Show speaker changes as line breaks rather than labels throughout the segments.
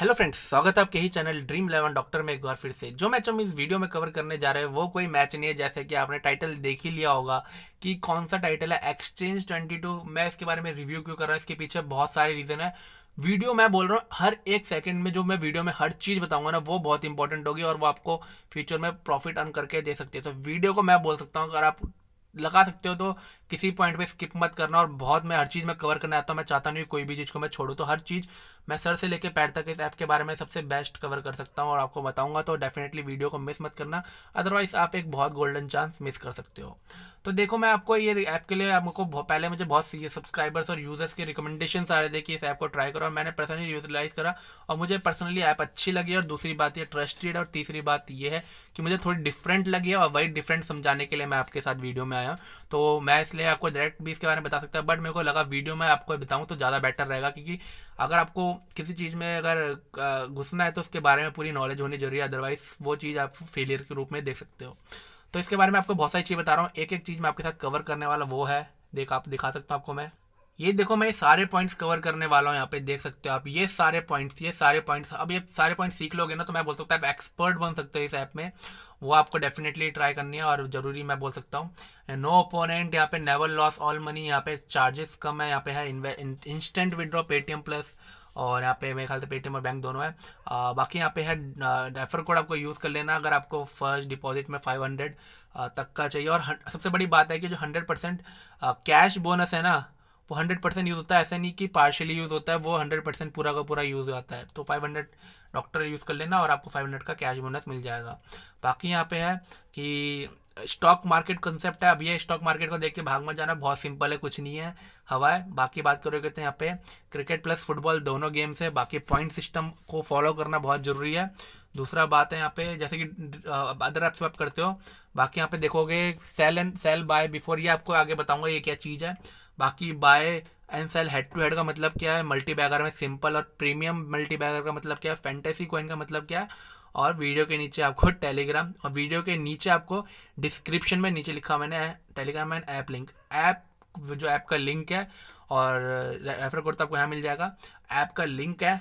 hello friends स्वागत है आपके ही चैनल ड्रीम इलेवन डॉक्टर में एक बार फिर से जो मैच हम इस वीडियो में कवर करने जा रहे हैं वो कोई मैच नहीं है जैसे कि आपने टाइटल देख ही लिया होगा कि कौन सा टाइटल है एक्सचेंज 22 मैं इसके बारे में रिव्यू क्यों कर रहा हूँ इसके पीछे बहुत सारे रीज़न है वीडियो मैं बोल रहा हूँ हर एक सेकंड में जो मैं वीडियो में हर चीज़ बताऊंगा ना वो बहुत इंपॉर्टेंट होगी और वो आपको फ्यूचर में प्रॉफिट अर्न करके दे सकती है तो वीडियो को मैं बोल सकता हूँ अगर आप लगा सकते हो तो किसी पॉइंट में स्किप मत करना और बहुत मैं हर चीज़ में कवर करना आता हूँ मैं चाहता नहीं कोई भी चीज़ को मैं छोड़ू तो हर चीज़ मैं सर से लेकर पैर तक इस ऐप के बारे में सबसे बेस्ट कवर कर सकता हूँ और आपको बताऊंगा तो डेफिनेटली वीडियो को मिस मत करना अदरवाइज़ आप एक बहुत गोल्डन चांस मिस कर सकते हो तो देखो मैं आपको ये ऐप के लिए आपको पहले मुझे बहुत सी सब्सक्राइबर्स और यूज़र्स के रिकमेंडेशन आ रहे थे कि इस ऐप को ट्राई करो और मैंने पर्सनली यूटिलाइज़ करा और मुझे पर्सनली ऐप अच्छी लगी और दूसरी बात ये ट्रस्टेड और तीसरी बात ये है कि मुझे थोड़ी डिफरेंट लगी है और वही डिफरेंट समझाने के लिए मैं आपके साथ वीडियो में आया तो मैं इसलिए आपको डायरेक्ट भी इसके बारे में बता सकता है बट मेरे को लगा वीडियो में आपको बताऊँ तो ज़्यादा बेटर रहेगा क्योंकि अगर आपको किसी चीज़ में अगर घुसना है तो उसके बारे में पूरी नॉलेज होनी जरूरी है अदरवाइज वो चीज़ आप फेलियर के रूप में देख सकते हो तो इसके बारे में आपको बहुत सारी चीज़ बता रहा हूँ एक एक चीज़ मैं आपके साथ कवर करने वाला वो है देख आप दिखा सकता हूँ आपको मैं ये देखो मैं ये सारे पॉइंट्स कवर करने वाला हूँ यहाँ पे देख सकते हो आप ये सारे पॉइंट्स ये सारे पॉइंट्स अब ये सारे पॉइंट्स सीख लोगे ना तो मैं बोल सकता हूँ आप एक्सपर्ट बन सकते हो इस ऐप में वो आपको डेफिनेटली ट्राई करनी है और ज़रूरी मैं बोल सकता हूँ नो ओपोनेंट यहाँ पे नेवर लॉस ऑल मनी यहाँ पे चार्जेस कम है यहाँ पे है इंस्टेंट विड्रॉ पेटीएम प्लस और यहाँ पे मेरे ख्याल से पेटीएम और बैंक दोनों है आ, बाकी यहाँ पे है रेफर कोड आपको यूज़ कर लेना अगर आपको फर्स्ट डिपॉजिट में 500 तक का चाहिए और सबसे बड़ी बात है कि जो 100 परसेंट कैश बोनस है ना वो हंड्रेड परसेंट यूज़ होता है ऐसा नहीं कि पार्शली यूज़ होता है वो हंड्रेड परसेंट पूरा का पूरा यूज़ आता है तो फाइव हंड्रेड डॉक्टर यूज़ कर लेना और आपको फाइव हंड्रेड का कैश बोनस मिल जाएगा बाकी यहाँ पे है कि स्टॉक मार्केट कंसेप्ट है अभी स्टॉक मार्केट को देख के भाग में जाना बहुत सिंपल है कुछ नहीं है हवा है बाकी बात करोगे तो यहाँ पे क्रिकेट प्लस फुटबॉल दोनों गेम्स है बाकी पॉइंट सिस्टम को फॉलो करना बहुत ज़रूरी है दूसरा बात है यहाँ पे जैसे कि अदर ऐप्स आप करते हो बाकी यहाँ पे देखोगे sell and sell buy before ये आपको आगे बताऊंगा ये क्या चीज़ है बाकी buy and sell head to head का मतलब क्या है मल्टी बैगर में सिंपल और प्रीमियम मल्टी बैगर का मतलब क्या है फैंटेसी कॉइन का मतलब क्या है और वीडियो के नीचे आपको टेलीग्राम और वीडियो के नीचे आपको डिस्क्रिप्शन में नीचे लिखा मैंने Telegram and app link app जो ऐप का लिंक है और रेफर कोड तो आपको यहाँ मिल जाएगा ऐप का लिंक है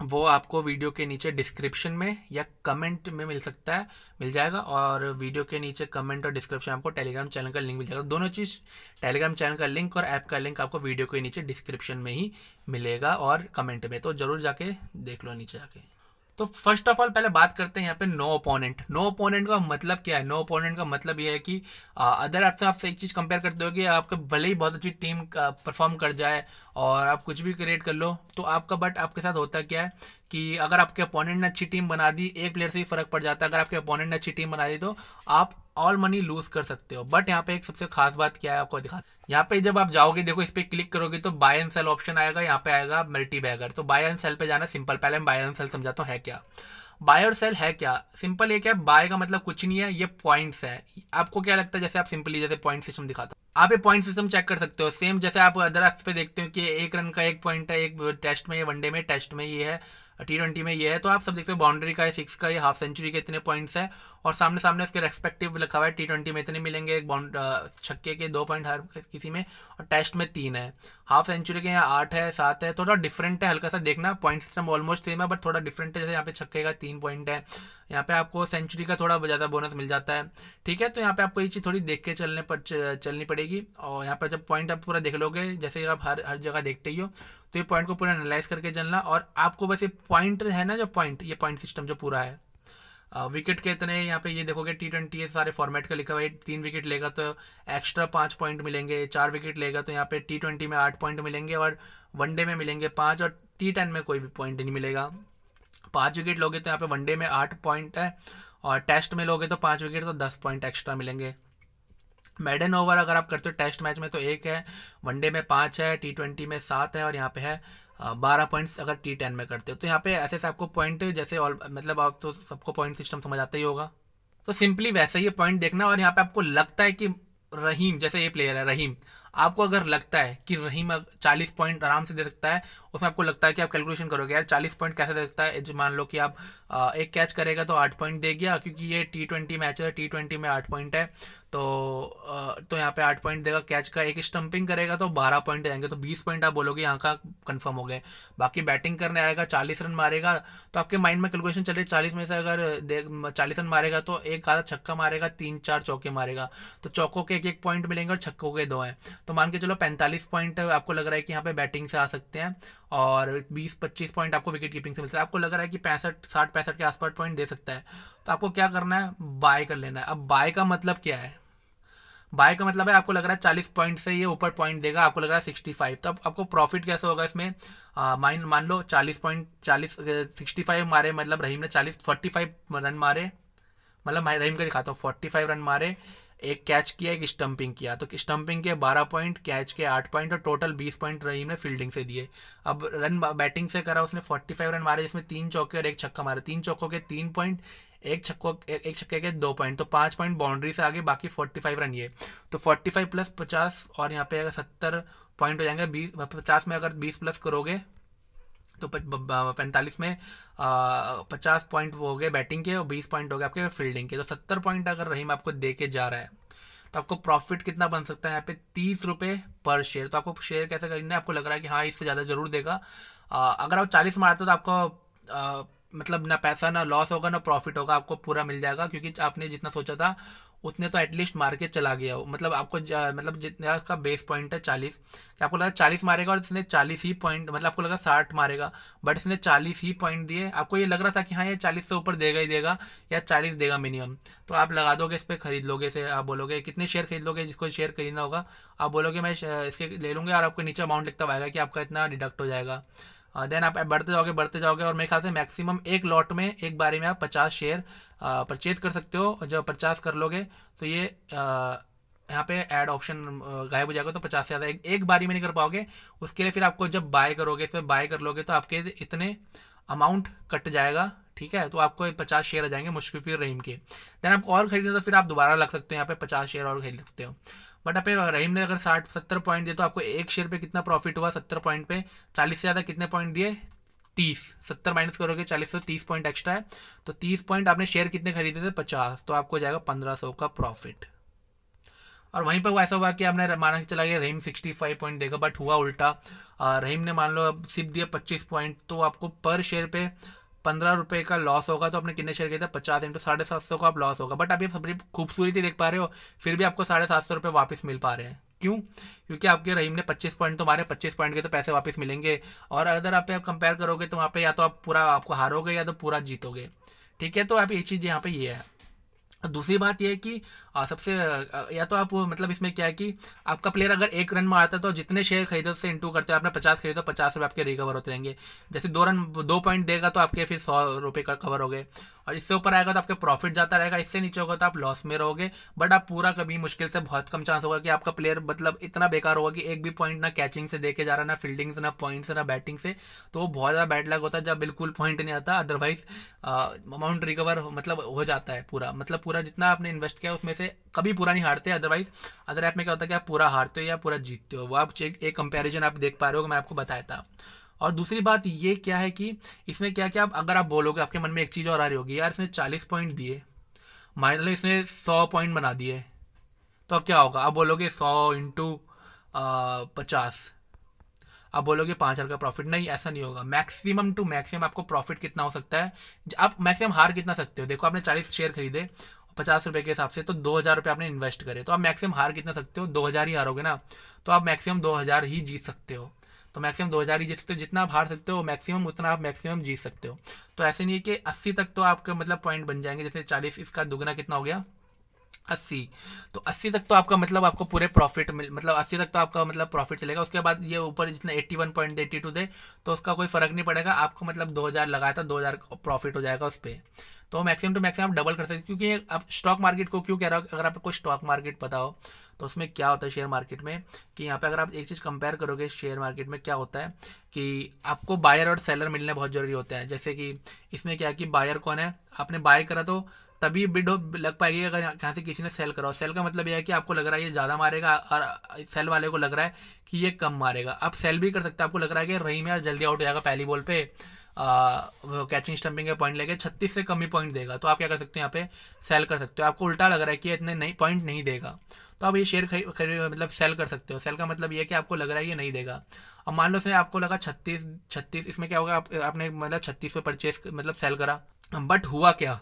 वो आपको वीडियो के नीचे डिस्क्रिप्शन में या कमेंट में मिल सकता है मिल जाएगा और वीडियो के नीचे कमेंट और डिस्क्रिप्शन आपको टेलीग्राम चैनल का लिंक मिल जाएगा दोनों चीज़ टेलीग्राम चैनल का लिंक और ऐप का लिंक आपको वीडियो के नीचे डिस्क्रिप्शन में ही मिलेगा और कमेंट में तो ज़रूर जाके देख लो नीचे जाके तो फर्स्ट ऑफ ऑल पहले बात करते हैं यहाँ पे नो ओपोनेंट नो ओपोनेंट का मतलब क्या है नो ओपोनेंट का मतलब ये है कि अदर ऐप से आप एक चीज़ कंपेयर करते हो कि आपके भले ही बहुत अच्छी टीम परफॉर्म कर जाए और आप कुछ भी क्रिएट कर लो तो आपका बट आपके साथ होता क्या है कि अगर आपके अपोनेंट ने अच्छी टीम बना दी एक प्लेयर से ही फर्क पड़ जाता है अगर आपके अपोनेंट ने अच्छी टीम बना दी तो आप ऑल मनी लूज कर सकते हो बट यहाँ पे एक सबसे खास बात क्या है आपको दिखा यहाँ पे जब आप जाओगे देखो इस पर क्लिक करोगे तो बाय एंड सेल ऑप्शन आएगा यहाँ पे आएगा मल्टी बैगर तो बाय एंड सेल पे जाना सिंपल पहले मैं बाय एंड सेल समझाता हूँ है क्या बाय और सेल है क्या सिंपल ये क्या है बाय का मतलब कुछ नहीं है ये पॉइंट्स है आपको क्या लगता है जैसे आप सिंपली जैसे पॉइंट सिस्टम दिखाता हूँ आप ये पॉइंट सिस्टम चेक कर सकते हो सेम जैसे आप अदर एप्स पे देखते हो कि एक रन का एक पॉइंट है एक टेस्ट में ये वनडे में टेस्ट में ये है टी ट्वेंटी में ये है तो आप सब देखते हो बाउंड्री का है सिक्स का ये हाफ सेंचुरी के इतने पॉइंट्स है और सामने सामने उसके रेस्पेक्टिव लिखा हुआ है टी ट्वेंटी में इतने मिलेंगे एक बाउंड छक्के के दो पॉइंट हर किसी में और टेस्ट में तीन है हाफ सेंचुरी के यहाँ आठ है सात है थोड़ा डिफरेंट है हल्का सा देखना पॉइंट सिस्टम ऑलमोस्ट सेम है बट थोड़ा डिफरेंट है जैसे यहाँ पे छक्के का तीन पॉइंट है यहाँ पे आपको सेंचुरी का थोड़ा ज़्यादा बोनस मिल जाता है ठीक है तो यहाँ पे आपको ये चीज़ थोड़ी देख के चलने पर चलनी पड़ेगी और यहाँ पर जब पॉइंट आप पूरा देख लोगे जैसे आप हर हर जगह देखते ही हो तो ये पॉइंट को पूरा एनालाइज करके चलना और आपको बस ये पॉइंट है ना जो पॉइंट ये पॉइंट सिस्टम जो पूरा है विकेट के इतने यहाँ पे ये देखोगे टी ट्वेंटी सारे फॉर्मेट का लिखा हुआ है तीन विकेट लेगा तो एक्स्ट्रा पाँच पॉइंट मिलेंगे चार विकेट लेगा तो यहाँ पे टी ट्वेंटी में आठ पॉइंट मिलेंगे और वनडे में मिलेंगे पाँच और टी टेन में कोई भी पॉइंट नहीं मिलेगा पाँच विकेट लोगे तो यहाँ पे वनडे में आठ पॉइंट है और टेस्ट में लोगे तो पाँच विकेट तो दस पॉइंट एक्स्ट्रा मिलेंगे मेडन ओवर अगर आप करते हो टेस्ट मैच में तो एक है वनडे में पाँच है टी ट्वेंटी में सात है और यहाँ पे है बारह पॉइंट्स अगर टी टेन में करते हो तो यहाँ पे ऐसे ऐसे आपको पॉइंट जैसे ऑल मतलब आप तो सबको पॉइंट सिस्टम समझ आता ही होगा तो सिंपली वैसे ही पॉइंट देखना और यहाँ पे आपको लगता है कि रहीम जैसे ये प्लेयर है रहीम आपको अगर लगता है कि रहीम चालीस पॉइंट आराम से दे सकता है उसमें आपको लगता है कि आप कैलकुलेशन करोगे यार चालीस पॉइंट कैसे दे सकता है मान लो कि आप एक कैच करेगा तो आठ पॉइंट दे गया क्योंकि ये टी ट्वेंटी मैच है टी ट्वेंटी में आठ पॉइंट है तो तो यहाँ पे आठ पॉइंट देगा कैच का एक स्टंपिंग करेगा तो बारह पॉइंट जाएंगे तो बीस पॉइंट आप बोलोगे यहाँ का कंफर्म हो गए बाकी बैटिंग करने आएगा चालीस रन मारेगा तो आपके माइंड में कैलकुलेशन चले चालीस में से अगर चालीस रन मारेगा तो एक आधा छक्का मारेगा तीन चार चौके मारेगा तो चौकों के एक एक पॉइंट मिलेंगे और छक्कों के दो हैं तो मान के चलो पैंतालीस पॉइंट आपको लग रहा है कि यहाँ पे बैटिंग से आ सकते हैं और 20-25 पॉइंट आपको विकेट कीपिंग से मिलता है आपको लग रहा है कि पैंसठ साठ पैंसठ के आसपास पॉइंट दे सकता है तो आपको क्या करना है बाय कर लेना है अब बाय का मतलब क्या है बाय का मतलब है आपको लग रहा है चालीस पॉइंट से ये ऊपर पॉइंट देगा आपको लग रहा है सिक्सटी फाइव तो आपको प्रॉफिट कैसे होगा इसमें माइन मान लो चालीस पॉइंट चालीस सिक्सटी फाइव मारे मतलब रहीम ने चालीस फोर्टी फाइव रन मारे मतलब रहीम का दिखाता हूँ फोर्टी फाइव रन मारे एक कैच किया एक स्टंपिंग किया तो स्टंपिंग के बारह पॉइंट कैच के आठ पॉइंट और टोटल बीस पॉइंट रहीम ने फील्डिंग से दिए अब रन बैटिंग से करा उसने फोर्टी फाइव रन मारे जिसमें तीन चौके और एक छक्का मारा तीन चौकों के तीन पॉइंट एक छक्को एक छक्के के दो पॉइंट तो पाँच पॉइंट बाउंड्री से आगे बाकी फोर्टी फाइव रन ये तो फोर्टी फाइव प्लस पचास और यहाँ पे अगर सत्तर पॉइंट हो जाएंगे बीस पचास में अगर बीस प्लस करोगे तो पैंतालीस में पचास पॉइंट वो हो गए बैटिंग के और बीस पॉइंट हो गए आपके फील्डिंग के तो सत्तर पॉइंट अगर रहीम आपको दे के जा रहा है तो आपको प्रॉफिट कितना बन सकता है यहाँ पे तीस रुपये पर शेयर तो आपको शेयर कैसे खरीदना है आपको लग रहा है कि हाँ इससे ज़्यादा ज़रूर देगा आ, अगर आप चालीस मारते हो तो आपको आ, मतलब ना पैसा ना लॉस होगा ना प्रॉफिट होगा आपको पूरा मिल जाएगा क्योंकि आपने जितना सोचा था उतने तो एटलीस्ट मार के चला गया हो मतलब आपको मतलब जितना उसका बेस पॉइंट है चालीस आपको लगा चालीस मारेगा और इसने चालीस ही पॉइंट मतलब आपको लगा साठ मारेगा बट इसने चालीस ही पॉइंट दिए आपको ये लग रहा था कि हाँ ये चालीस से ऊपर देगा ही देगा या चालीस देगा मिनिमम तो आप लगा दोगे इस पर खरीद लोगे इसे आप बोलोगे कितने शेयर खरीद लोगे जिसको शेयर खरीदना होगा आप बोलोगे मैं इसके ले लूँगा और आपको नीचे अमाउंट लिखता हुआ कि आपका इतना डिडक्ट हो जाएगा देन uh, आप बढ़ते जाओगे बढ़ते जाओगे और मेरे ख्याल से मैक्सिमम एक लॉट में एक बारी में आप पचास शेयर परचेज uh, कर सकते हो जब पचास कर लोगे तो ये uh, यहाँ पे ऐड ऑप्शन गायब हो जाएगा तो पचास से ज़्यादा एक, एक बारी में नहीं कर पाओगे उसके लिए फिर आपको जब बाय करोगे इसमें बाय कर लोगे तो आपके इतने अमाउंट कट जाएगा ठीक है तो आपको पचास शेयर आ जाएंगे मुश्किल रहीम के देन आप और ख़रीदें तो फिर आप दोबारा लग सकते हो यहाँ पे पचास शेयर और खरीद सकते हो बट आप रहीम ने अगर साठ सत्तर पॉइंट दिए तो आपको एक शेयर पे कितना प्रॉफिट हुआ सत्तर पॉइंट पे चालीस से ज़्यादा कितने पॉइंट दिए तीस सत्तर माइनस करोगे चालीस सौ तीस पॉइंट एक्स्ट्रा है तो तीस पॉइंट आपने शेयर कितने खरीदे थे पचास तो आपको जाएगा पंद्रह सौ का प्रॉफिट और वहीं पर ऐसा हुआ कि आपने माना कि चला गया रहीम सिक्सटी फाइव पॉइंट देगा बट हुआ उल्टा रहीम ने मान लो अब सिप दिया पच्चीस पॉइंट तो आपको पर शेयर पे पंद्रह रुपये का लॉस होगा तो आपने कितने शेयर किया था पचास इंटू साढ़े सात सौ का आप लॉस होगा बट आप ये सब खूबसूरती देख पा रहे हो फिर भी आपको साढ़े सात सौ रुपये वापस मिल पा रहे हैं क्यों क्योंकि आपके रहीम ने 25 पॉइंट तो मारे 25 पॉइंट के तो पैसे वापस मिलेंगे और अगर आप कंपेयर करोगे तो वहाँ पे या तो आप पूरा आपको हारोगे या तो पूरा जीतोगे ठीक है तो आप ये चीज़ यहाँ पे ये है दूसरी बात यह है कि आ, सबसे आ, या तो आप मतलब इसमें क्या है कि आपका प्लेयर अगर एक रन मारता है तो जितने शेयर खरीदो उससे इंटू करते हो आपने पचास खरीदो तो पचास रुपये आपके रिकवर होते रहेंगे जैसे दो रन दो पॉइंट देगा तो आपके फिर सौ रुपये का कवर हो गए और इससे ऊपर आएगा तो आपका प्रॉफिट जाता रहेगा इससे नीचे होगा तो आप लॉस में रहोगे बट आप पूरा कभी मुश्किल से बहुत कम चांस होगा कि आपका प्लेयर मतलब इतना बेकार होगा कि एक भी पॉइंट ना कैचिंग से देके जा रहा ना फील्डिंग से ना पॉइंट से ना बैटिंग से तो वो बहुत ज़्यादा बैड लग होता है जब बिल्कुल पॉइंट नहीं आता अदरवाइज अमाउंट रिकवर मतलब हो जाता है पूरा मतलब पूरा जितना आपने इन्वेस्ट किया उसमें से कभी पूरा नहीं हारते अदरवाइज अदर ऐप में क्या होता है कि आप पूरा हारते हो या पूरा जीतते हो वो आप एक कंपेरिजन आप देख पा रहे हो मैं आपको बताया था और दूसरी बात ये क्या है कि इसमें क्या क्या अगर आप बोलोगे आपके मन में एक चीज़ और आ रही होगी यार इसने चालीस पॉइंट दिए मान लो इसने सौ पॉइंट बना दिए तो क्या होगा आप बोलोगे सौ इंटू पचास आप बोलोगे पाँच हज़ार का प्रॉफिट नहीं ऐसा नहीं होगा मैक्सिमम टू मैक्सिमम आपको प्रॉफिट कितना हो सकता है आप मैक्सिमम हार कितना सकते हो देखो आपने चालीस शेयर खरीदे पचास रुपये के हिसाब से तो दो हज़ार रुपये आपने इन्वेस्ट करे तो आप मैक्सिमम हार कितना सकते हो दो हज़ार ही हारोगे ना तो आप मैक्सिमम दो हज़ार ही जीत सकते हो तो मैक्सिमम हजार ही जीत सकते हो जितना आप हार सकते हो मैक्सिमम उतना आप मैक्सिमम जीत सकते हो तो ऐसे नहीं है कि अस्सी तक तो आपका मतलब पॉइंट बन जाएंगे जैसे चालीस इसका दुगना कितना हो गया अस्सी तो अस्सी तक तो आपका मतलब आपको पूरे प्रॉफिट मिल मतलब अस्सी तक तो आपका मतलब प्रॉफिट चलेगा उसके बाद ये ऊपर जितना eighty one point eighty two दे तो उसका कोई फर्क नहीं पड़ेगा आपको मतलब दो हज़ार लगाया था दो हज़ार प्रॉफिट हो जाएगा उस पर तो मैक्सिमम टू मैक्सिमम आप डबल कर सकते क्योंकि आप स्टॉक मार्केट को क्यों कह रहा हो अगर आपको स्टॉक मार्केट पता हो तो उसमें क्या होता है शेयर मार्केट में कि यहाँ पे अगर आप एक चीज़ कंपेयर करोगे शेयर मार्केट में क्या होता है कि आपको बायर और सेलर मिलने बहुत ज़रूरी होता है जैसे कि इसमें क्या है कि बायर कौन है आपने बाय करा तो तभी बिड लग पाएगी अगर यहाँ से किसी ने सेल कराओ सेल का मतलब यह है कि आपको लग रहा है ये ज़्यादा मारेगा और सेल वाले को लग रहा है कि ये कम मारेगा आप सेल भी कर सकते हैं आपको लग रहा है कि रही में जल्दी आउट हो जाएगा पहली बॉल पे आ, वो कैचिंग स्टम्पिंग के पॉइंट लेके छत्तीस से कम ही पॉइंट देगा तो आप क्या कर सकते हो यहाँ पे सेल कर सकते हो आपको उल्टा लग रहा है कि इतने नहीं पॉइंट नहीं देगा तो आप ये शेयर खरीद मतलब सेल कर सकते हो सेल का मतलब ये है कि आपको लग रहा है ये नहीं देगा अब मान लो उसने आपको लगा छत्तीस छत्तीस इसमें क्या होगा आप, आपने मतलब छत्तीस पे परचेस मतलब सेल करा बट हुआ क्या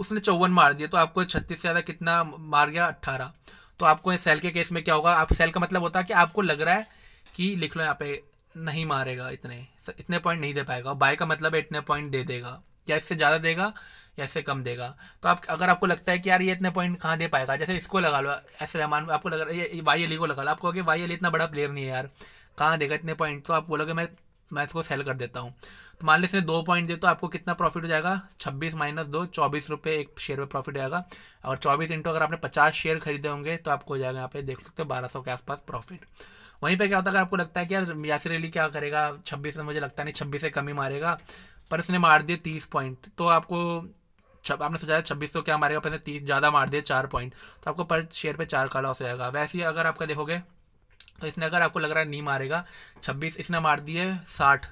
उसने चौवन मार दिया तो आपको छत्तीस से ज़्यादा कितना मार गया अट्ठारह तो आपको सेल के केस में क्या होगा आप सेल का मतलब होता है कि आपको लग रहा है कि लिख लो यहाँ पे नहीं मारेगा इतने इतने पॉइंट नहीं दे पाएगा बाय का मतलब है इतने पॉइंट दे देगा या इससे ज़्यादा देगा या इससे कम देगा तो आप अगर आपको लगता है कि यार ये इतने पॉइंट कहाँ दे पाएगा जैसे इसको लगा लो ऐसे रहमान आपको लग रहा है ये वाई अली e को लगा लो आपको कि वाई अली इतना बड़ा प्लेयर नहीं है यार कहाँ देगा इतने पॉइंट तो आप बोलोगे मैं मैं इसको सेल कर देता हूँ तो मान लो इसने दो पॉइंट दे तो आपको कितना प्रॉफिट हो जाएगा छब्बीस माइनस दो चौबीस रुपये एक शेयर में प्रॉफिट आएगा और चौबीस इंटू अगर आपने पचास शेयर खरीदे होंगे तो आपको हो जाएगा यहाँ पे देख सकते हो बारह सौ के आसपास प्रॉफिट वहीं पे क्या होता है अगर आपको लगता है कि यार यासिर अली क्या करेगा छब्बीस में मुझे लगता नहीं छब्बीस से कमी मारेगा पर उसने मार दिए तीस पॉइंट तो आपको छब आपने सोचा छब्बीस तो क्या मारेगा पर तीस ज़्यादा मार दिए चार पॉइंट तो आपको पर शेयर पे चार का लॉस हो जाएगा वैसे ही अगर आपका देखोगे तो इसने अगर आपको लग रहा है नहीं मारेगा छब्बीस इसने मार दिए साठ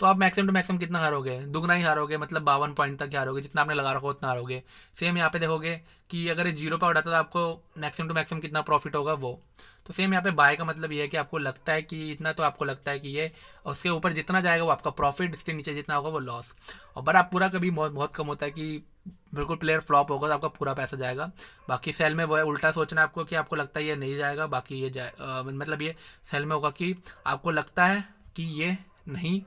तो आप मैक्सिमम टू मैक्सिमम कितना हारोगे दुगना ही हारोगे मतलब बावन पॉइंट तक हारोगे जितना आपने लगा रखा उतना हारोगे सेम यहाँ पे देखोगे कि अगर ये जीरो पर उठाता तो आपको मैक्सिमम टू मैक्सिमम कितना प्रॉफिट होगा वो तो सेम यहाँ पे बाय का मतलब ये है कि आपको लगता है कि इतना तो आपको लगता है कि ये उसके ऊपर जितना जाएगा वो आपका प्रॉफिट इसके नीचे जितना होगा वो लॉस और बट आप पूरा कभी बहुत बहुत कम होता है कि बिल्कुल प्लेयर फ्लॉप होगा तो आपका पूरा पैसा जाएगा बाकी सेल में वो है उल्टा सोचना आपको कि आपको लगता है ये नहीं जाएगा बाकी ये जाए मतलब ये सेल में होगा कि आपको लगता है कि ये नहीं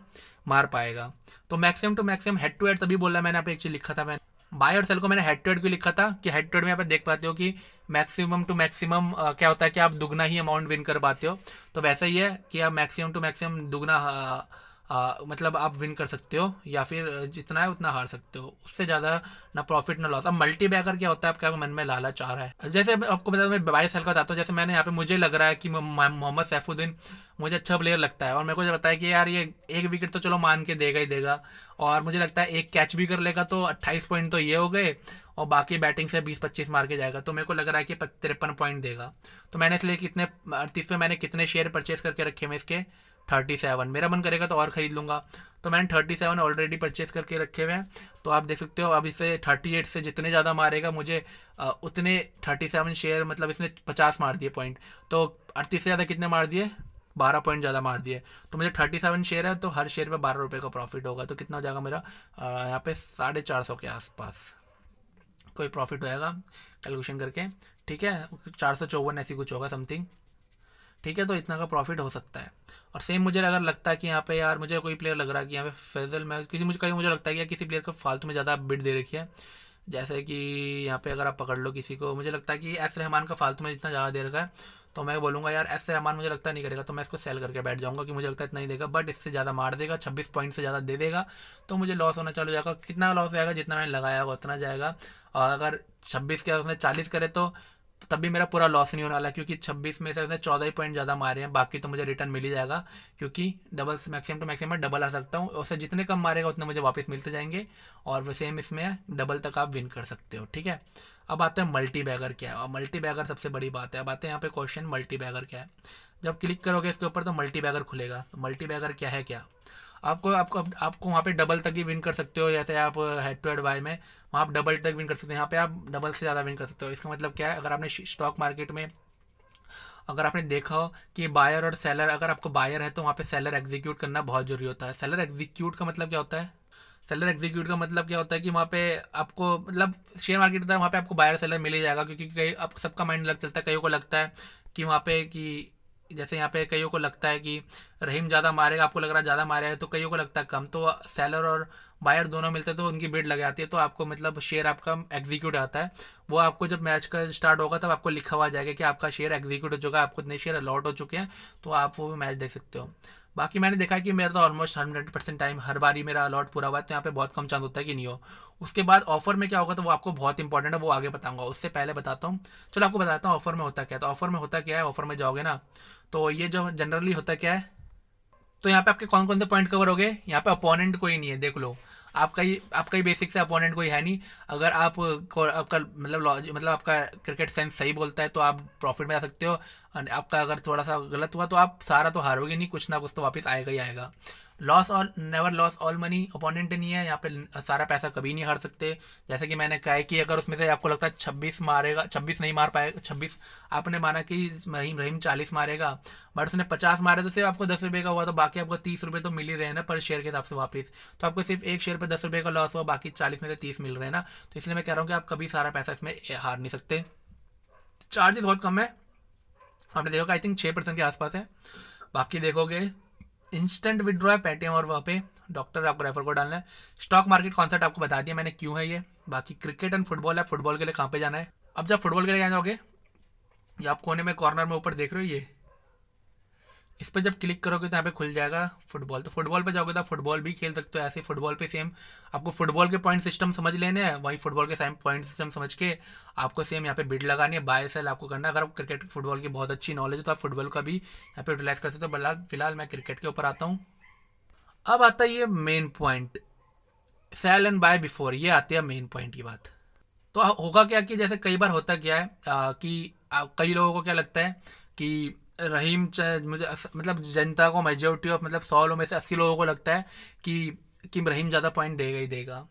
मार पाएगा तो maximum to maximum head to head तभी बोला मैंने आप एक चीज़ लिखा था मैंने बाय और सेल को मैंने हेड टू हेड क्यों लिखा था कि हेड टू हेड में आप देख पाते हो कि मैक्सिमम टू मैक्सिमम क्या होता है कि आप दुगना ही अमाउंट विन कर पाते हो तो वैसा ही है कि आप मैक्सिमम टू मैक्सिमम दुगना आ, मतलब आप विन कर सकते हो या फिर जितना है उतना हार सकते हो उससे ज़्यादा ना प्रॉफिट ना लॉस अब मल्टी बैगर क्या होता है आपके मन में लालच आ रहा है जैसे आपको बता मैं बाईस साल का बताता हूँ तो जैसे मैंने यहाँ पे मुझे लग रहा है कि मोहम्मद सैफुद्दीन मुझे अच्छा प्लेयर लगता है और मेरे को पता है कि यार ये एक विकेट तो चलो मान के देगा ही देगा और मुझे लगता है एक कैच भी कर लेगा तो अट्ठाईस पॉइंट तो ये हो गए और बाकी बैटिंग से बीस पच्चीस मार के जाएगा तो मेरे को लग रहा है कि तिरपन पॉइंट देगा तो मैंने इसलिए कितने अड़तीस पे मैंने कितने शेयर परचेस करके रखे हैं इसके थर्टी सेवन मेरा मन करेगा तो और ख़रीद लूँगा तो मैंने थर्टी सेवन ऑलरेडी परचेज करके रखे हुए हैं तो आप देख सकते हो अब इसे थर्टी एट से जितने ज़्यादा मारेगा मुझे उतने थर्टी सेवन शेयर मतलब इसने पचास मार दिए पॉइंट तो अड़तीस से ज़्यादा कितने मार दिए बारह पॉइंट ज़्यादा मार दिए तो मुझे थर्टी सेवन शेयर है तो हर शेयर पर बारह रुपये का प्रॉफिट होगा तो कितना हो जाएगा मेरा यहाँ पे साढ़े चार सौ के आसपास कोई प्रॉफिट हो जाएगा कैलकुलेशन करके ठीक है चार सौ चौवन ऐसी कुछ होगा समथिंग ठीक है तो इतना का प्रॉफिट हो सकता है और सेम मुझे अगर लगता है कि यहाँ पे यार मुझे कोई प्लेयर लग रहा है कि यहाँ पे फैजल मैं किसी मुझे कहीं मुझे लगता है कि किसी प्लेयर को फालतू में ज़्यादा बिट दे रखी है जैसे कि यहाँ पे अगर आप पकड़ लो किसी को मुझे लगता है कि एस रहमान का फालतू में जितना ज़्यादा दे रखा है तो मैं बोलूँगा यार एस रहमान मुझे लगता नहीं करेगा तो मैं इसको सेल करके बैठ जाऊँगा कि मुझे लगता है इतना नहीं देगा बट इससे ज़्यादा मार देगा छब्बीस पॉइंट से ज़्यादा दे देगा तो मुझे लॉस होना चालू जाएगा कितना लॉस जाएगा जितना मैंने लगाया होगा उतना जाएगा और अगर छब्बीस के उसने चालीस करे तो तब भी मेरा पूरा लॉस नहीं होने वाला क्योंकि 26 में से उसने 14 पॉइंट ज़्यादा मारे हैं बाकी तो मुझे रिटर्न मिल ही जाएगा क्योंकि double maximum to maximum double आ सकता हूँ उससे जितने कम मारेगा उतने मुझे वापस मिलते जाएंगे और वो सेम इसमें डबल तक आप विन कर सकते हो ठीक है अब आते हैं मल्टी बैगर क्या है और मल्टी बैगर सबसे बड़ी बात है अब आते हैं यहाँ पे क्वेश्चन मल्टी बैगर क्या है जब क्लिक करोगे इसके ऊपर तो मल्टी बैगर खुलेगा तो मल्टी बैगर क्या है क्या आपको आपको आपको वहाँ पे डबल तक ही विन कर सकते हो जैसे आप हेड टू हेड बाय में वहाँ आप डबल तक विन कर सकते हो यहाँ पे आप डबल से ज़्यादा विन कर सकते हो इसका मतलब क्या है अगर आपने स्टॉक मार्केट में अगर आपने देखा हो कि बायर और सेलर अगर आपको बायर है तो वहाँ पे सेलर एग्जीक्यूट करना बहुत ज़रूरी होता है सेलर एग्जीक्यूट का मतलब क्या होता है सेलर एग्जीक्यूट का मतलब क्या होता है कि वहाँ पे आपको मतलब शेयर मार्केट की तरह वहाँ पे आपको बायर सेलर मिल ही जाएगा क्योंकि कई आप सबका माइंड लग चलता है कई को लगता है कि वहाँ पे कि जैसे यहाँ पे कईयों को लगता है कि रहीम ज़्यादा मारेगा आपको लग रहा है ज़्यादा मारे है तो कईयों को लगता है कम तो सेलर और बायर दोनों मिलते हैं तो उनकी बेड लग जाती है तो आपको मतलब शेयर आपका एग्जीक्यूट आता है वो आपको जब मैच का स्टार्ट होगा तब आपको लिखा हुआ जाएगा कि आपका शेयर एग्जीक्यूट हो चुका है आपको इतने शेयर अलॉट हो चुके हैं तो आप वो मैच देख सकते हो बाकी मैंने देखा कि मेरा तो ऑलमोस्ट हंड्रेड परसेंट टाइम हर बार ही मेरा अलॉट पूरा हुआ है तो यहाँ पे बहुत कम चांस होता है कि नहीं हो उसके बाद ऑफर में क्या होगा तो वो आपको बहुत इंपॉर्टेंट है वो आगे बताऊंगा उससे पहले बताता हूँ चलो आपको बताता हूँ ऑफर में होता क्या है तो ऑफर में होता क्या है ऑफर में जाओगे ना तो ये जो जनरली होता क्या है तो यहाँ पे आपके कौन कौन से पॉइंट कवर हो गए यहाँ पे अपोनेंट कोई नहीं है देख लो आपका ही आपका ही बेसिक से अपोनेंट कोई है नहीं अगर आप आपका मतलब मतलब आपका क्रिकेट सेंस सही बोलता है तो आप प्रॉफिट में आ सकते हो आपका अगर थोड़ा सा गलत हुआ तो आप सारा तो हारोगे नहीं कुछ ना कुछ तो वापस आएगा ही आएगा loss all never loss all money opponent नहीं है यहाँ पे सारा पैसा कभी नहीं हार सकते जैसे कि मैंने कहा कि अगर उसमें से आपको लगता है छब्बीस मारेगा छब्बीस नहीं मार पाएगा छब्बीस आपने माना कि रहीम रहीम चालीस मारेगा बट उसने पचास मारे तो सिर्फ आपको दस रुपये का हुआ तो बाकी आपको तीस रुपये तो मिल ही रहे ना पर शेयर के हिसाब से वापस तो आपको सिर्फ एक शेयर पर दस रुपये का लॉस हुआ बाकी चालीस में से तीस मिल रहे हैं ना तो इसलिए मैं कह रहा हूँ कि आप कभी सारा पैसा इसमें हार नहीं सकते चार्जेस बहुत कम है आपने देखोगे आई थिंक छः परसेंट के आसपास है बाकी देखोगे इंस्टेंट विड्रॉ है पेटीएम और वहाँ पे डॉक्टर आपको रेफर को डालना है स्टॉक मार्केट कॉन्सेप्ट आपको बता दिया मैंने क्यों है ये बाकी क्रिकेट एंड फुटबॉल है फुटबॉल के लिए कहाँ पे जाना है अब जब फुटबॉल के लिए जाओगे ये आप कोने में कॉर्नर में ऊपर देख रहे हो ये इस पर जब क्लिक करोगे तो यहाँ पे खुल जाएगा फुटबॉल तो फुटबॉल पे जाओगे तो फुटबॉल भी खेल सकते हो ऐसे फुटबॉल पे सेम आपको फुटबॉल के पॉइंट सिस्टम समझ लेने हैं वहीं फुटबॉल के सेम पॉइंट सिस्टम समझ के आपको सेम यहाँ पे बिड लगानी है बाय सेल आपको करना है अगर आप क्रिकेट फुटबॉल की बहुत अच्छी नॉलेज है तो आप फुटबॉल का भी यहाँ पे यूटिलाइज कर सकते हो बला फिलहाल मैं क्रिकेट के ऊपर आता हूँ अब आता है ये main point sell and buy before ये आती है मेन पॉइंट की बात तो होगा क्या कि जैसे कई बार होता क्या है कि कई लोगों को क्या लगता है कि रहीम मुझे मतलब जनता को मेजोरिटी ऑफ मतलब सौ लोगों में से अस्सी लोगों को लगता है कि कि रहीम ज़्यादा पॉइंट देगा ही देगा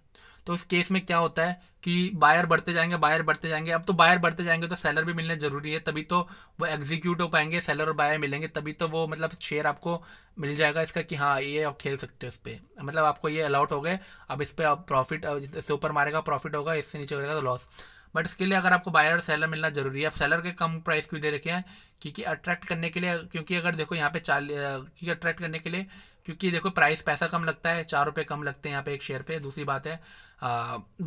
तो उस केस में क्या होता है कि बायर बढ़ते जाएंगे बायर बढ़ते जाएंगे अब तो बायर बढ़ते जाएंगे तो सेलर भी मिलने ज़रूरी है तभी तो वो एग्जीक्यूट हो पाएंगे सेलर और बायर मिलेंगे तभी तो वो मतलब शेयर आपको मिल जाएगा इसका कि हाँ ये आप खेल सकते हो इस पर मतलब आपको ये अलाउट हो गए अब इस पर प्रॉफिट इससे ऊपर मारेगा प्रॉफिट होगा इससे नीचे होगा तो लॉस बट इसके लिए अगर आपको बायर और सेलर मिलना जरूरी है आप सेलर के कम प्राइस क्यों दे रखे हैं क्योंकि अट्रैक्ट करने के लिए क्योंकि अगर देखो यहाँ पे चालीस क्योंकि अट्रैक्ट करने के लिए क्योंकि देखो प्राइस पैसा कम लगता है चार रुपये कम लगते हैं यहाँ पे एक शेयर पे दूसरी बात है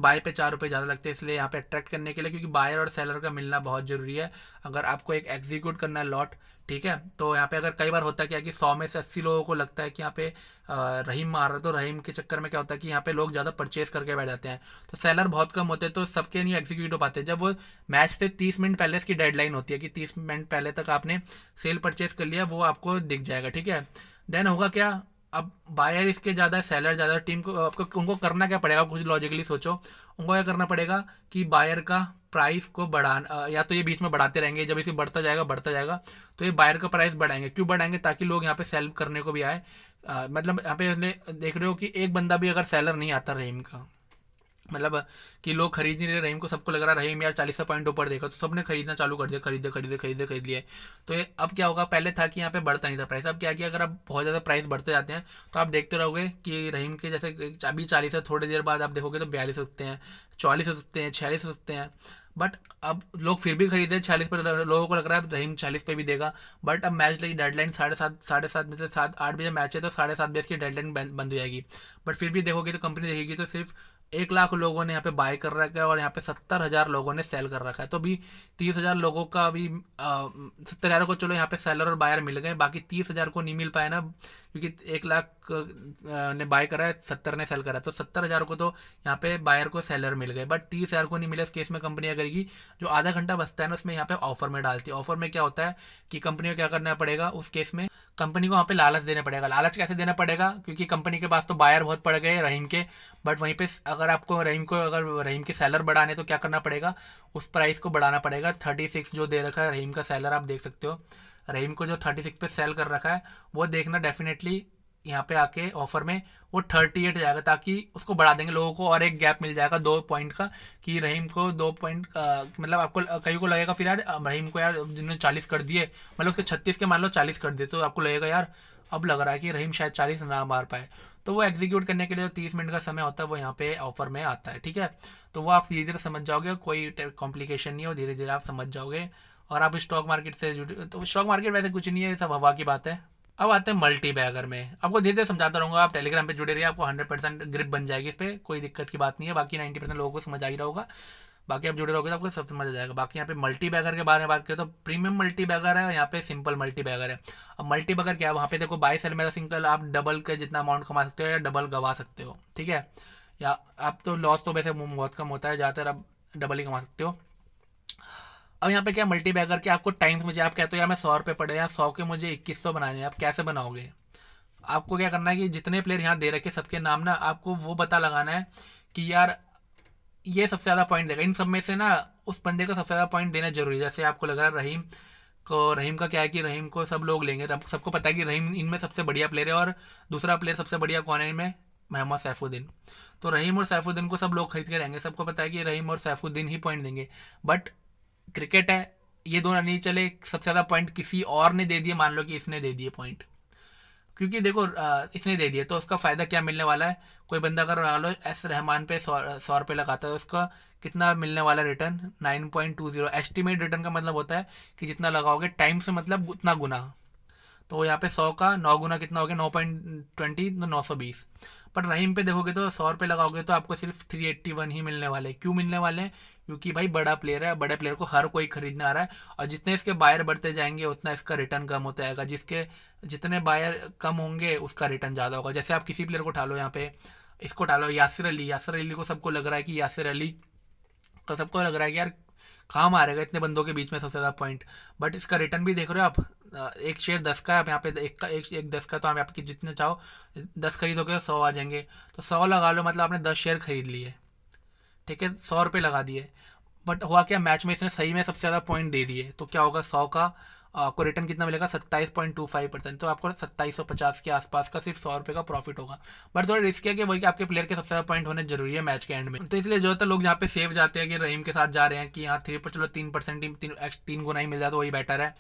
बाय पे चार रुपये ज़्यादा लगते हैं इसलिए यहाँ पे अट्रैक्ट करने के लिए क्योंकि बायर और सेलर का मिलना बहुत ज़रूरी है अगर आपको एक एग्जीक्यूट करना है लॉट ठीक है तो यहाँ पे अगर कई बार होता क्या कि सौ में से अस्सी लोगों को लगता है कि यहाँ पे रहीम मार रहा तो रहीम के चक्कर में क्या होता है कि यहाँ पे लोग ज़्यादा परचेज करके बैठ जाते हैं तो सेलर बहुत कम होते हैं तो सबके नहीं एग्जीक्यूट हो पाते जब वो मैच से तीस मिनट पहले इसकी डेडलाइन होती है कि तीस मिनट पहले तक आपने सेल परचेज कर लिया वो आपको दिख जाएगा ठीक है देन होगा क्या अब बायर इसके ज़्यादा सेलर ज़्यादा टीम को आपको उनको करना क्या पड़ेगा कुछ लॉजिकली सोचो उनको क्या करना पड़ेगा कि बायर का प्राइस को बढ़ाना या तो ये बीच में बढ़ाते रहेंगे जब इसे बढ़ता जाएगा बढ़ता जाएगा तो ये बायर का प्राइस बढ़ाएंगे क्यों बढ़ाएंगे ताकि लोग यहाँ पे सेल करने को भी आए आ, मतलब यहाँ पे देख रहे हो कि एक बंदा भी अगर सेलर नहीं आता रहीम का मतलब कि लोग खरीद नहीं रहे रहीम को सबको लग रहा रहीम यार चालीस पॉइंट ऊपर देखा तो सबने खरीदना चालू कर दिया खरीदे खरीदे खरीदे खरीद लिए तो ये अब क्या होगा पहले था कि यहाँ पे बढ़ता नहीं था प्राइस अब क्या कि अगर आप बहुत ज़्यादा प्राइस बढ़ते जाते हैं तो आप देखते रहोगे कि रहीम के जैसे अभी चालीस है थोड़ी देर बाद आप देखोगे तो बयालीस हो सकते हैं चालीस हो सकते हैं छियालीस हो सकते हैं बट अब लोग फिर भी खरीदे छियालीस पर तो लोगों को लग रहा है रहीम चालीस पे भी देगा बट अब मैच लगी डेडलाइन साढ़े सात साढ़े सात में से सात आठ बजे मैच है तो साढ़े सात बजे इसकी डेडलाइन बंद हो जाएगी बट फिर भी देखोगे तो कंपनी देखेगी तो सिर्फ एक लाख लोगों ने यहाँ पे बाय कर रखा है और यहाँ पे सत्तर हज़ार लोगों ने सेल कर रखा है तो अभी तीस हज़ार लोगों का अभी सत्तर हज़ार को चलो यहाँ पे सेलर और बायर मिल गए बाकी तीस हज़ार को नहीं मिल पाया ना क्योंकि एक लाख ने बाय करा है सत्तर ने सेल करा है तो सत्तर हज़ार को तो यहाँ पे बायर को सेलर मिल गए बट तीस हज़ार को नहीं मिला इस केस में कंपनी करेगी जो आधा घंटा बचता है ना उसमें यहाँ पे ऑफर में डालती है ऑफर में क्या होता है कि कंपनी को क्या करना पड़ेगा उस केस में कंपनी को वहाँ पे लालच देना पड़ेगा लालच कैसे देना पड़ेगा क्योंकि कंपनी के पास तो बायर बहुत पड़ गए रहीम के बट वहीं पर अगर आपको रहीम को अगर रहीम के सैलर बढ़ाने तो क्या करना पड़ेगा उस प्राइस को बढ़ाना पड़ेगा थर्टी सिक्स जो दे रखा है रहीम का सैलर आप देख सकते हो रहीम को जो थर्टी सिक्स पे सेल कर रखा है वो देखना डेफिनेटली यहाँ पे आके ऑफर में वो थर्टी एट जाएगा ताकि उसको बढ़ा देंगे लोगों को और एक गैप मिल जाएगा दो पॉइंट का कि रहीम को दो पॉइंट मतलब आपको कई को लगेगा फिर यार रहीम को यार जिन्होंने चालीस कर दिए मतलब उसके छत्तीस के मान लो चालीस कर दिए तो आपको लगेगा यार अब लग रहा है कि रहीम शायद चालीस ना मार पाए तो वो एग्जीक्यूट करने के लिए जो तीस मिनट का समय होता है वो यहाँ पे ऑफर में आता है ठीक है तो वो आप धीरे धीरे समझ जाओगे कोई कॉम्प्लिकेशन नहीं हो धीरे धीरे आप समझ जाओगे और आप स्टॉक मार्केट से जुड़े तो स्टॉक मार्केट वैसे कुछ नहीं है सब हवा की बात है अब आते हैं मल्टी बैगर में आपको धीरे धीरे समझाता रहूँगा आप टेलीग्राम पे जुड़े रहिए आपको 100 परसेंट ग्रिप बन जाएगी इस पर कोई दिक्कत की बात नहीं है बाकी 90 परसेंट लोगों को समझ आ ही रहा होगा बाकी आप जुड़े रहोगे तो आपको सबसे मजा जाएगा बाकी यहाँ पे मल्टी बैगर के बारे में बात करें तो प्रीमियम मल्टी बैगर है और यहाँ पे सिंपल मल्टी बैगर है अब मल्टी बैगर क्या है वहाँ पे देखो बाईस एल में सिंगल आप डबल के जितना अमाउंट कमा सकते हो या डबल गवा सकते हो ठीक है या आप तो लॉस तो वैसे बहुत कम होता है ज़्यादातर आप डबल ही कमा सकते हो अब यहाँ पे क्या मल्टी बैगर के आपको टाइम्स मुझे आप कहते हो यार मैं सौ रुपये पड़े या सौ के मुझे इक्कीस सौ बनाने आप कैसे बनाओगे आपको क्या करना है कि जितने प्लेयर यहाँ दे रखे सबके नाम ना आपको वो पता लगाना है कि यार ये सबसे ज़्यादा पॉइंट देगा इन सब में से ना उस बंदे को सबसे ज़्यादा पॉइंट देना जरूरी है जैसे आपको लग रहा है रहीम को रहीम का क्या है कि रहीम को सब लोग लेंगे तो सबको पता है कि रहीम इनमें सबसे बढ़िया प्लेयर है और दूसरा प्लेयर सबसे बढ़िया कौन है इनमें मोहम्मद सैफुद्दीन तो रहीम और सैफुद्दीन को सब लोग खरीद के रहेंगे सबको पता है कि रहीम और सैफुद्दीन ही पॉइंट देंगे बट क्रिकेट है ये दोनों नहीं चले सबसे ज़्यादा पॉइंट किसी और ने दे दिए मान लो कि इसने दे दिए पॉइंट क्योंकि देखो इसने दे दिया तो उसका फ़ायदा क्या मिलने वाला है कोई बंदा अगर लो एस रहमान पे सौ सौ रुपये लगाता है उसका कितना मिलने वाला return nine point two zero estimate return का मतलब होता है कि जितना लगाओगे टाइम से मतलब उतना गुना तो यहाँ पे सौ का नौ गुना कितना हो गया नौ पॉइंट ट्वेंटी तो नौ सौ बीस पर रहीम पे देखोगे तो सौ रुपये लगाओगे तो आपको सिर्फ थ्री एट्टी वन ही मिलने वाले क्यों मिलने वाले हैं क्योंकि भाई बड़ा प्लेयर है बड़े प्लेयर को हर कोई खरीदने आ रहा है और जितने इसके बायर बढ़ते जाएंगे उतना इसका रिटर्न कम होता जाएगा जिसके जितने बायर कम होंगे उसका रिटर्न ज़्यादा होगा जैसे आप किसी प्लेयर को लो यहाँ पे इसको लो यासिर अली यासिर अली को सबको लग रहा है कि यासिर अली का सबको लग रहा है कि यार काम आ रहेगा इतने बंदों के बीच में सबसे ज़्यादा पॉइंट बट इसका रिटर्न भी देख रहे हो आप एक शेयर दस का है आप यहाँ पे एक का एक, एक दस का तो आप यहाँ पे जितने चाहो दस खरीदोगे तो सौ आ जाएंगे तो सौ लगा लो मतलब आपने दस शेयर खरीद लिए ठीक है सौ रुपये लगा दिए बट हुआ क्या मैच में इसने सही में सबसे ज़्यादा पॉइंट दे दिए तो क्या होगा सौ का आपको रिटर्न कितना मिलेगा सत्ताईस पॉइंट टू फाइव परसेंट तो आपको सत्ताईस सौ पचास के आसपास का सिर्फ सौ रुपये का प्रॉफिट होगा बट थोड़ा रिस्क है कि वही कि आपके प्लेयर के सबसे ज़्यादा पॉइंट होने जरूरी है मैच के एंड में तो इसलिए जो है लोग यहाँ पे सेफ जाते हैं कि रहीम के साथ जा रहे हैं कि यहाँ थ्री पर चलो तीन परसेंट तीन तीन गुना ही मिल जाए तो वही बेटर है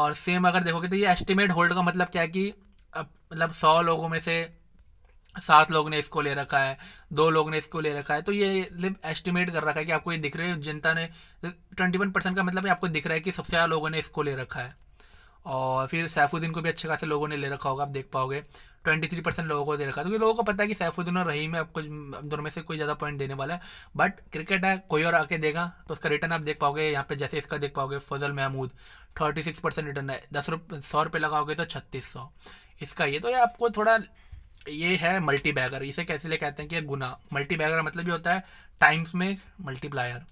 और सेम अगर देखोगे तो ये एस्टिमेट होल्ड का मतलब क्या है कि मतलब सौ लोगों में से सात लोग ने इसको ले रखा है दो लोग ने इसको ले रखा है तो ये एस्टिमेट मतलब कर रखा है कि आपको ये दिख रहा है जनता ने ट्वेंटी वन परसेंट का मतलब आपको दिख रहा है कि सबसे ज़्यादा लोगों ने इसको ले रखा है और फिर सैफुद्दीन को भी अच्छे खासे लोगों ने ले रखा होगा आप देख पाओगे ट्वेंटी थ्री परसेंट लोगों को दे रखा तो लोगों को पता है कि सैफुद्दीन और रहीम है आपको दोनों में से कोई ज़्यादा पॉइंट देने वाला है बट क्रिकेट है कोई और आके देगा तो उसका रिटर्न आप देख पाओगे यहाँ पे जैसे इसका देख पाओगे Fazal Mahmood thirty six percent return है दस रुपये सौ रुपये लगाओगे तो छत्तीस सौ इसका ये तो ये आपको थोड़ा ये है मल्टी बैगर इसे कैसे ले कहते हैं कि गुना मल्टी बैगर मतलब ये होता है टाइम्स में मल्टीप्लायर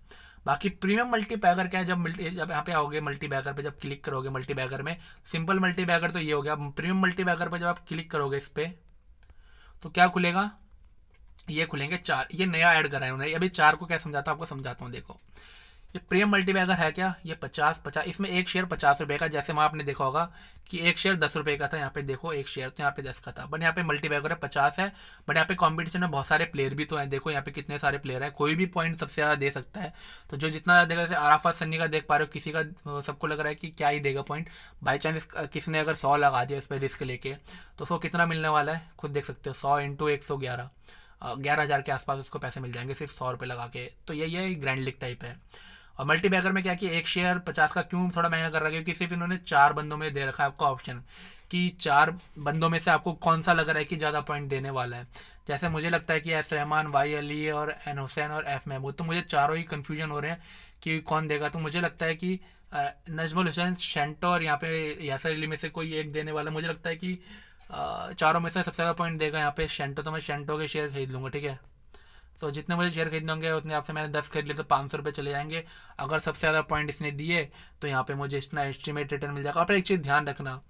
बाकी प्रीमियम मल्टी बैगर क्या है जब जब यहाँ पे आओगे मल्टी बैगर पे जब क्लिक करोगे मल्टी बैगर में सिंपल मल्टी बैगर तो ये हो गया प्रीमियम मल्टी बैगर पर जब आप क्लिक करोगे इस पर तो क्या खुलेगा ये खुलेंगे चार ये नया ऐड रहे हैं उन्होंने अभी चार को क्या समझाता हूँ आपको समझाता हूँ देखो ये प्रेम मल्टीबैगर है क्या ये पचास पचास इसमें एक शेयर पचास रुपये का जैसे मैं आपने देखा होगा कि एक शेयर दस रुपये का था यहाँ पे देखो एक शेयर तो यहाँ पे दस का था बट यहाँ पे मल्टीबैगर है पचास है बट यहाँ पे कंपटीशन में बहुत सारे प्लेयर भी तो हैं देखो यहाँ पे कितने सारे प्लेयर हैं कोई भी पॉइंट सबसे ज़्यादा दे सकता है तो जो जितना ज़्यादा देगा जैसे आराफा सन्नी का देख पा रहे हो किसी का सबको लग रहा है कि क्या ही देगा पॉइंट बाई चांस किसी ने अगर सौ लगा दिया उस पर रिस्क लेके तो उसको कितना मिलने वाला है खुद देख सकते हो सौ इंटू एक सौ ग्यारह ग्यारह हज़ार के आसपास उसको पैसे मिल जाएंगे सिर्फ सौ रुपये लगा के तो ये ये ग्रैंड लिक टाइप है और मल्टी बैगर में क्या कि एक शेयर पचास का क्यों थोड़ा महंगा कर रहा है क्योंकि सिर्फ इन्होंने चार बंदों में दे रखा है आपको ऑप्शन कि चार बंदों में से आपको कौन सा लग रहा है कि ज़्यादा पॉइंट देने वाला है जैसे मुझे लगता है कि एस रहमान वाई अली और एन हुसैन और एफ महमूद तो मुझे चारों ही कन्फ्यूजन हो रहे हैं कि कौन देगा तो मुझे लगता है कि नजमुल हुसैन शेंटो और यहाँ पे यासर अली में से कोई एक देने वाला मुझे लगता है कि चारों में से सबसे ज़्यादा पॉइंट देगा यहाँ पे शेंटो तो मैं शेंटो के शेयर खरीद लूँगा ठीक है तो जितने मुझे शेयर खरीदने होंगे उतने आपसे मैंने दस खरीद लिया तो पाँच सौ रुपये चले जाएंगे अगर सबसे ज़्यादा पॉइंट इसने दिए तो यहाँ पे मुझे इतना एस्टिमेट रिटर्न मिल जाएगा और एक चीज़ ध्यान रखना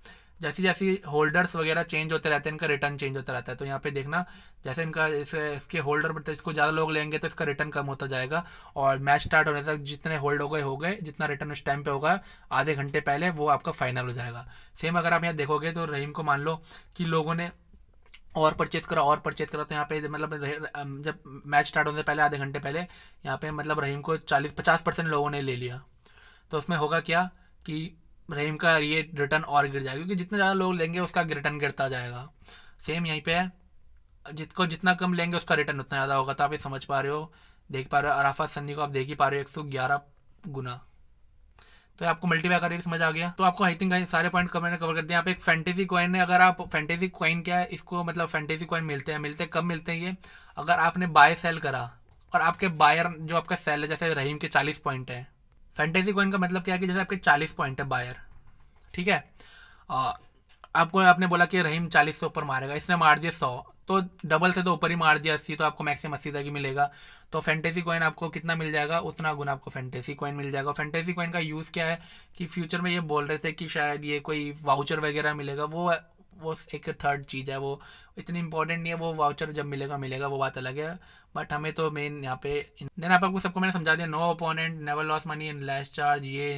जैसे जैसे होल्डर्स वगैरह चेंज होते रहते हैं इनका रिटर्न चेंज होता रहता है तो यहाँ पे देखना जैसे इनका इसे इसके होल्डर पर तो इसको ज़्यादा लोग लेंगे तो इसका रिटर्न कम होता जाएगा और मैच स्टार्ट होने तक जितने होल्ड हो गए हो गए जितना रिटर्न उस टाइम पे होगा आधे घंटे पहले वो आपका फाइनल हो जाएगा सेम अगर आप यहाँ देखोगे तो रहीम को मान लो कि लोगों ने और परचेज करा और परचेज करा तो यहाँ पे मतलब जब मैच स्टार्ट होने से पहले आधे घंटे पहले यहाँ पे मतलब रहीम को चालीस पचास परसेंट लोगों ने ले लिया तो उसमें होगा क्या कि रहीम का ये रिटर्न और गिर जाएगा क्योंकि जितने ज़्यादा लोग लेंगे उसका रिटर्न गिरता जाएगा सेम यहीं पर है जिसको जितना कम लेंगे उसका रिटर्न उतना ज़्यादा होगा तो आप ये समझ पा रहे हो देख पा रहे हो अराफा सन्नी को आप देख ही पा रहे हो एक सौ ग्यारह गुना तो आपको मल्टीपैक का रेट समझ आ गया तो आपको आई थिंक सारे पॉइंट मैंने कवर कर दिए यहाँ पे एक फैंटेसी कॉइन है अगर आप फैंटेसी कॉइन क्या है इसको मतलब फैंटेसी कॉइन मिलते हैं मिलते हैं कब मिलते हैं ये अगर आपने बाय सेल करा और आपके बायर जो आपका सेल है जैसे रहीम के चालीस पॉइंट है फैंटेसी कॉइन का मतलब क्या है कि जैसे आपके चालीस पॉइंट है बायर ठीक है आपको आपने बोला कि रहीम चालीस से ऊपर मारेगा इसने मार दिया सौ तो डबल से तो ऊपर ही मार दिया अस्सी तो आपको मैक्सिमम अस्सी तक ही मिलेगा तो फैंटेसी कॉइन आपको कितना मिल जाएगा उतना गुना आपको फैंटेसी कॉइन मिल जाएगा फैंटेसी कॉइन का यूज़ क्या है कि फ्यूचर में ये बोल रहे थे कि शायद ये कोई वाउचर वगैरह मिलेगा वो वो एक थर्ड चीज़ है वो इतनी इंपॉर्टेंट नहीं है वो वाउचर जब मिलेगा मिलेगा वो बात अलग है बट हमें तो मेन यहाँ पे देन आप आपको सबको मैंने समझा दिया no opponent never loss money in less charge ये,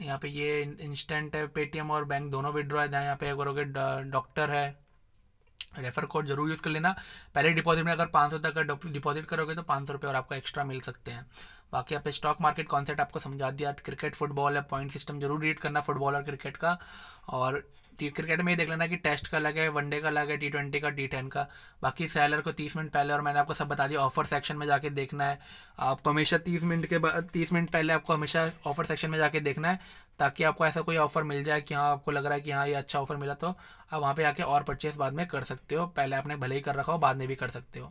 यहाँ पे ये इंस्टेंट है पेटीएम और बैंक दोनों विड्रॉ है यहाँ पे हो गए डॉक्टर है रेफर कोड जरूर यूज़ कर लेना पहले डिपॉजिट में अगर पाँच सौ तक डिपॉजिट करोगे तो पाँच सौ रुपये और आपको एक्स्ट्रा मिल सकते हैं बाकी आप स्टॉक मार्केट कॉन्सेप्ट आपको समझा दिया क्रिकेट फुटबॉल या पॉइंट सिस्टम जरूर रीड करना फुटबॉल और क्रिकेट का और टी क्रिकेट में ये देख लेना कि टेस्ट का अलग है वनडे का अलग है टी ट्वेंटी का टी टेन का बाकी सैलर को तीस मिनट पहले और मैंने आपको सब बता दिया ऑफर सेक्शन में जाके देखना है आपको हमेशा तीस मिनट के बाद तीस मिनट पहले आपको हमेशा ऑफर सेक्शन में जाके देखना है ताकि आपको ऐसा कोई ऑफर मिल जाए कि हाँ आपको लग रहा है कि हाँ ये अच्छा ऑफर मिला तो आप वहाँ पर आके और परचेस बाद में कर सकते हो पहले आपने भले ही कर रखा हो बाद में भी कर सकते हो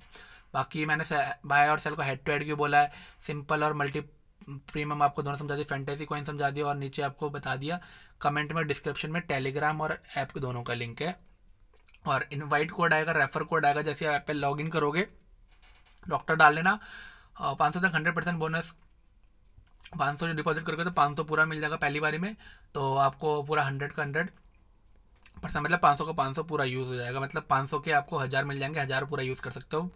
बाकी मैंने बाय और सेल को हेड टू हेड क्यों बोला है सिंपल और मल्टी प्रीमियम आपको दोनों समझा दी फैंटेसी कॉइन समझा दिया और नीचे आपको बता दिया कमेंट में डिस्क्रिप्शन में टेलीग्राम और ऐप के दोनों का लिंक है और इनवाइट कोड आएगा रेफर कोड आएगा जैसे आप पर लॉग इन करोगे डॉक्टर डाल लेना पाँच सौ तक हंड्रेड परसेंट बोनस पाँच सौ डिपॉजिट करोगे तो पाँच सौ पूरा मिल जाएगा पहली बारी में तो आपको पूरा हंड्रेड का हंड्रेड परसेंट मतलब पाँच सौ का पाँच सौ पूरा यूज़ हो जाएगा मतलब पाँच सौ के आपको हज़ार मिल जाएंगे हज़ार पूरा यूज़ कर सकते हो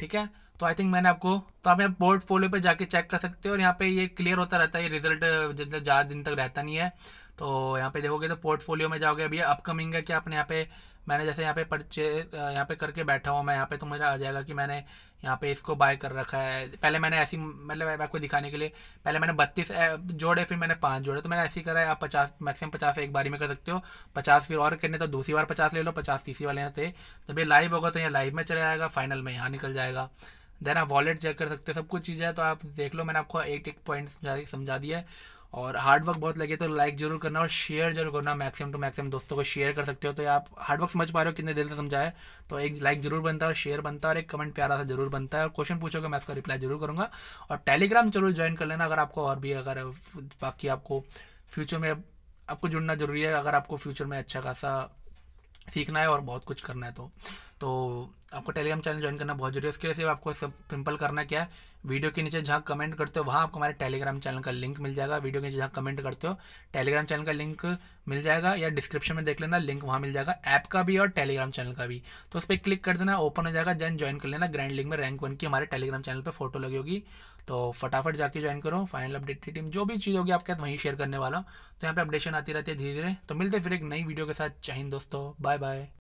ठीक है तो आई थिंक मैंने आपको तो आप यहाँ पोर्टफोलियो पे जाके चेक कर सकते हो और यहाँ पे ये क्लियर होता रहता है ये रिजल्ट ज़्यादा दिन तक रहता नहीं है तो यहाँ पे देखोगे तो पोर्टफोलियो में जाओगे अभी अपकमिंग है कि आपने यहाँ पे मैंने जैसे यहाँ पे परचे यहाँ पे करके बैठा हूँ मैं यहाँ पे तो मुझे आ जाएगा कि मैंने यहाँ पे इसको बाय कर रखा है पहले मैंने ऐसी मतलब आपको दिखाने के लिए पहले मैंने बत्तीस जोड़े फिर मैंने पाँच जोड़े तो मैंने ऐसे ही करा है आप पचास मैक्सिमम पचास एक बारी में कर सकते हो पचास फिर और करने तो दूसरी बार पचास ले लो पचास तीसरी बार लेना तो जब ये लाइव होगा तो यहाँ लाइव में चला जाएगा फाइनल में यहाँ निकल जाएगा देन आप वॉलेट चेक कर सकते हो सब कुछ चीज़ें है तो आप देख लो मैंने आपको एक एक पॉइंट समझा दिया है और हार्डवर्क बहुत लगे तो लाइक जरूर करना और शेयर जरूर करना मैक्सिमम टू मैक्सिमम दोस्तों को शेयर कर सकते हो तो आप हार्डवर्क समझ पा रहे हो कितने देर से समझाए तो एक लाइक जरूर बनता है और शेयर बनता है और एक कमेंट प्यारा सा जरूर बनता है और क्वेश्चन पूछोगे मैं उसका रिप्लाई जरूर करूँगा और टेलीग्राम जरूर ज्वाइन कर लेना अगर आपको और भी अगर बाकी आपको फ्यूचर में आपको जुड़ना जरूरी है अगर आपको फ्यूचर में अच्छा खासा सीखना है और बहुत कुछ करना है तो तो आपको टेलीग्राम चैनल ज्वाइन करना बहुत जरूरी है उसके लिए सिर्फ आपको सब सिंपल करना क्या है वीडियो के नीचे जहाँ कमेंट करते हो वहाँ आपको हमारे टेलीग्राम चैनल का लिंक मिल जाएगा वीडियो के नीचे जहाँ कमेंट करते हो टेलीग्राम चैनल का लिंक मिल जाएगा या डिस्क्रिप्शन में देख लेना लिंक वहाँ मिल जाएगा ऐप का भी और टेलीग्राम चैनल का भी तो उस पर क्लिक कर देना ओपन हो जाएगा जैन ज्वाइन कर लेना ग्रैंड लिंक में रैंक वन की हमारे टेलीग्राम चैनल पर फोटो लगी होगी तो फटाफट जाके ज्वाइन करो फाइनल अपडेट टीम जो भी चीज़ होगी आपके साथ वहीं शेयर करने वाला तो यहाँ पर अपडेशन आती रहती है धीरे धीरे तो मिलते फिर एक नई वीडियो के साथ चाहिए दोस्तों बाय बाय